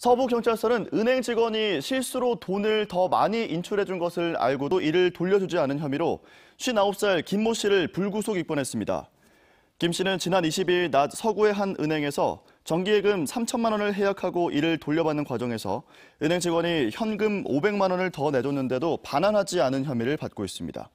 서부경찰서는 은행 직원이 실수로 돈을 더 많이 인출해 준 것을 알고도 이를 돌려주지 않은 혐의로 59살 김모 씨를 불구속 입건했습니다. 김 씨는 지난 20일 낮 서구의 한 은행에서 정기예금 3천만 원을 해약하고 이를 돌려받는 과정에서 은행 직원이 현금 500만 원을 더 내줬는데도 반환하지 않은 혐의를 받고 있습니다.